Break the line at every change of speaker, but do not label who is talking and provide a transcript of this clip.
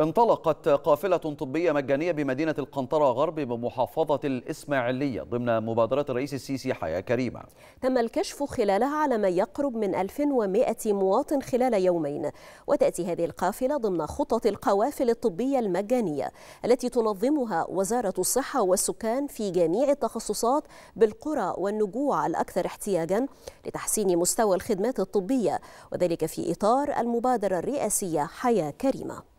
انطلقت قافلة طبية مجانية بمدينة القنطرة غرب بمحافظة الإسماعيلية ضمن مبادرة الرئيس السيسي حياة كريمة
تم الكشف خلالها على ما يقرب من 1100 مواطن خلال يومين وتأتي هذه القافلة ضمن خطط القوافل الطبية المجانية التي تنظمها وزارة الصحة والسكان في جميع التخصصات بالقرى والنجوع الأكثر احتياجا لتحسين مستوى الخدمات الطبية وذلك في إطار المبادرة الرئاسية حياة كريمة